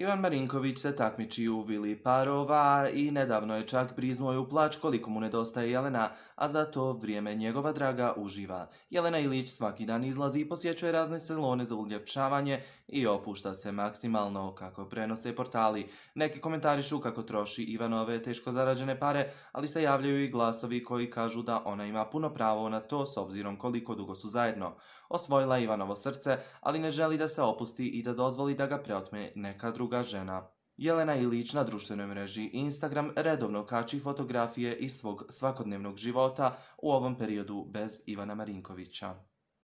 Ivan Marinković se takmiči u vili parova i nedavno je čak priznuo u plać koliko mu nedostaje Jelena, a za to vrijeme njegova draga uživa. Jelena Ilić svaki dan izlazi i posjećuje razne salone za uljepšavanje i opušta se maksimalno kako prenose portali. Neki komentarišu kako troši Ivanove teško zarađene pare, ali se javljaju i glasovi koji kažu da ona ima puno pravo na to s obzirom koliko dugo su zajedno. Osvojila Ivanovo srce, ali ne želi da se opusti i da dozvoli da ga preotme neka druga ga žena. Jelena Ilić na društvenoj mreži Instagram redovno kači fotografije iz svog svakodnevnog života u ovom periodu bez Ivana Marinkovića.